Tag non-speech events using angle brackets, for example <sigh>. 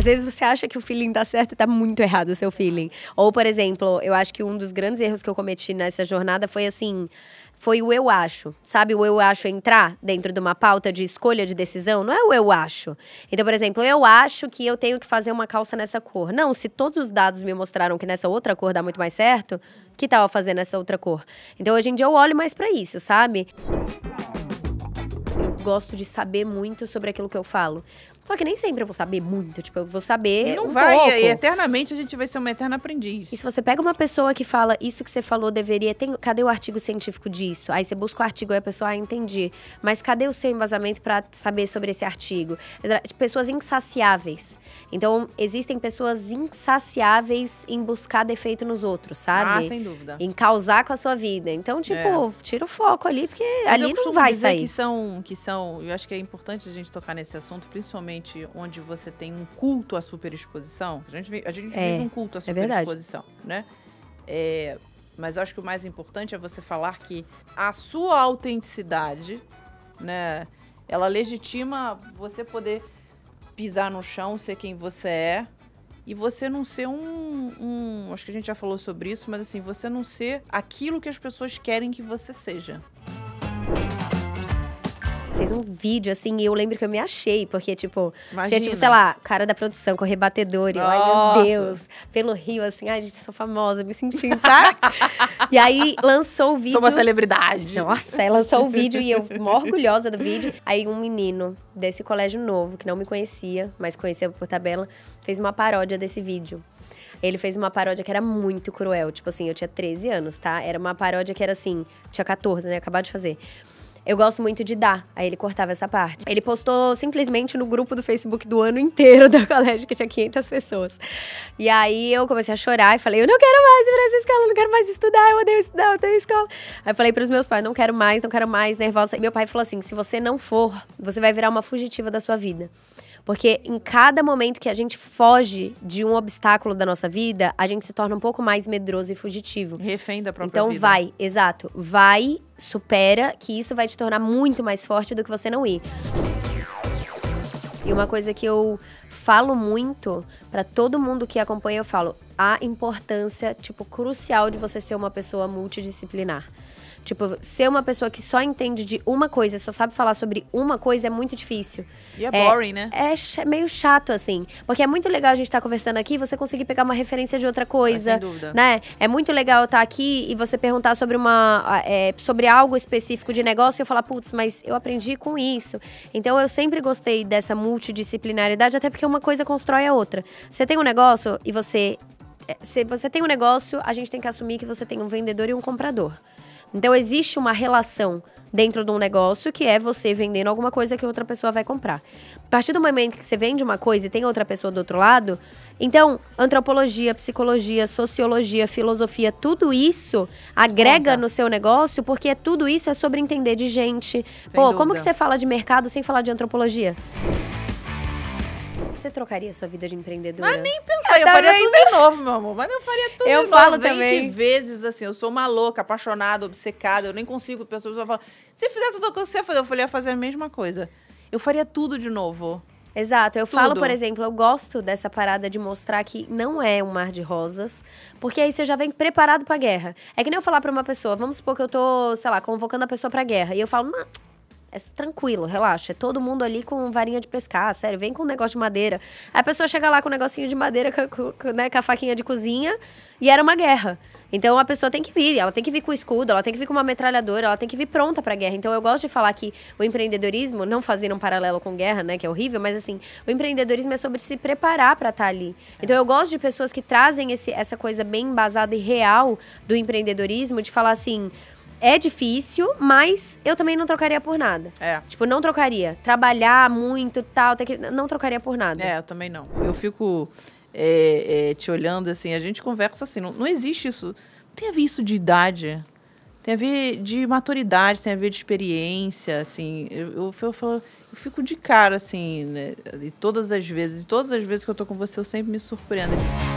Às vezes você acha que o feeling tá certo e tá muito errado o seu feeling. Ou, por exemplo, eu acho que um dos grandes erros que eu cometi nessa jornada foi assim foi o eu acho. Sabe o eu acho entrar dentro de uma pauta de escolha de decisão? Não é o eu acho. Então, por exemplo, eu acho que eu tenho que fazer uma calça nessa cor. Não, se todos os dados me mostraram que nessa outra cor dá muito mais certo, que tal eu fazer nessa outra cor? Então, hoje em dia eu olho mais para isso, sabe? Eu gosto de saber muito sobre aquilo que eu falo. Só que nem sempre eu vou saber muito, tipo, eu vou saber. Não um vai, pouco. E eternamente a gente vai ser uma eterna aprendiz. E se você pega uma pessoa que fala, isso que você falou deveria. Tem, cadê o artigo científico disso? Aí você busca o artigo e a pessoa, ah, entendi. Mas cadê o seu embasamento para saber sobre esse artigo? Tipo, pessoas insaciáveis. Então, existem pessoas insaciáveis em buscar defeito nos outros, ah, sabe? Ah, sem dúvida. Em causar com a sua vida. Então, é. tipo, é. tira o foco ali, porque Mas ali não vai dizer sair. Que são, que são. Eu acho que é importante a gente tocar nesse assunto, principalmente principalmente onde você tem um culto à superexposição, a gente, a gente é, vive um culto à é superexposição, é né? É, mas eu acho que o mais importante é você falar que a sua autenticidade, né? Ela legitima você poder pisar no chão, ser quem você é, e você não ser um, um, Acho que a gente já falou sobre isso, mas assim, você não ser aquilo que as pessoas querem que você seja fez um vídeo, assim, e eu lembro que eu me achei, porque, tipo, Imagina. tinha, tipo, sei lá, cara da produção, com batedor, e ai, meu Deus, pelo Rio, assim, ai, gente, sou famosa, me sentindo, sabe? e aí lançou o vídeo. Sou uma celebridade. Nossa, lançou o vídeo e eu, mó orgulhosa do vídeo. Aí um menino desse colégio novo, que não me conhecia, mas conhecia por tabela, fez uma paródia desse vídeo. Ele fez uma paródia que era muito cruel. Tipo assim, eu tinha 13 anos, tá? Era uma paródia que era assim. Tinha 14, né? acabou de fazer. Eu gosto muito de dar. Aí ele cortava essa parte. Ele postou simplesmente no grupo do Facebook do ano inteiro <laughs> da colégio, que tinha 500 pessoas. E aí eu comecei a chorar e falei: Eu não quero mais ir pra essa escola, eu não quero mais estudar, eu odeio estudar, eu odeio escola. Aí eu falei pros meus pais: Não quero mais, não quero mais, nervosa. E meu pai falou assim: Se você não for, você vai virar uma fugitiva da sua vida. Porque em cada momento que a gente foge de um obstáculo da nossa vida, a gente se torna um pouco mais medroso e fugitivo. Refém da própria então, vida. Então vai, exato. Vai, supera, que isso vai te tornar muito mais forte do que você não ir. E uma coisa que eu falo muito para todo mundo que acompanha, eu falo a importância, tipo, crucial de você ser uma pessoa multidisciplinar. Tipo, ser uma pessoa que só entende de uma coisa, só sabe falar sobre uma coisa é muito difícil. E é, é boring, né? É meio chato, assim. Porque é muito legal a gente estar tá conversando aqui e você conseguir pegar uma referência de outra coisa. sem dúvida. Né? É muito legal estar tá aqui e você perguntar sobre uma. É, sobre algo específico de negócio e eu falar, putz, mas eu aprendi com isso. Então eu sempre gostei dessa multidisciplinaridade, até porque uma coisa constrói a outra. Você tem um negócio e você é, se você tem um negócio, a gente tem que assumir que você tem um vendedor e um comprador. Então existe uma relação dentro de um negócio que é você vendendo alguma coisa que outra pessoa vai comprar. A partir do momento que você vende uma coisa e tem outra pessoa do outro lado, então antropologia, psicologia, sociologia, filosofia, tudo isso agrega Conta. no seu negócio, porque tudo isso é sobre entender de gente. Sem Pô, dúvida. como que você fala de mercado sem falar de antropologia? Você trocaria sua vida de empreendedora? Mas nem pensar. Eu, eu faria tudo de novo, meu amor. Mas eu faria tudo eu de novo. Eu falo também. vezes, assim, eu sou uma louca, apaixonada, obcecada. Eu nem consigo. Pessoas falam, se fizesse tudo o que você fazer, eu falei, ia fazer a mesma coisa. Eu faria tudo de novo. Exato. Eu Tudo. falo, por exemplo, eu gosto dessa parada de mostrar que não é um mar de rosas, porque aí você já vem preparado pra guerra. É que nem eu falar pra uma pessoa, vamos supor que eu tô, sei lá, convocando a pessoa pra guerra, e eu falo, não, é tranquilo, relaxa. É todo mundo ali com varinha de pescar, sério. Vem com um negócio de madeira. Aí a pessoa chega lá com um negocinho de madeira, <laughs> com, né, com a faquinha de cozinha, e era uma guerra. Então a pessoa tem que vir, ela tem que vir com escudo, ela tem que vir com uma metralhadora, ela tem que vir pronta para guerra. Então eu gosto de falar que o empreendedorismo, não fazendo um paralelo com guerra, né, que é horrível, mas assim, o empreendedorismo é sobre se preparar para estar tá ali. É. Então eu gosto de pessoas que trazem esse, essa coisa bem embasada e real do empreendedorismo, de falar assim, é difícil, mas eu também não trocaria por nada. É. Tipo, não trocaria. Trabalhar muito, tal, ter que... não trocaria por nada. É, eu também não. Eu fico é, é, te olhando assim, a gente conversa assim, não, não existe isso. Não tem a ver isso de idade. Tem a ver de maturidade, tem a ver de experiência, assim. Eu, eu, eu, falo, eu fico de cara, assim, né? E todas as vezes, todas as vezes que eu tô com você, eu sempre me surpreendo.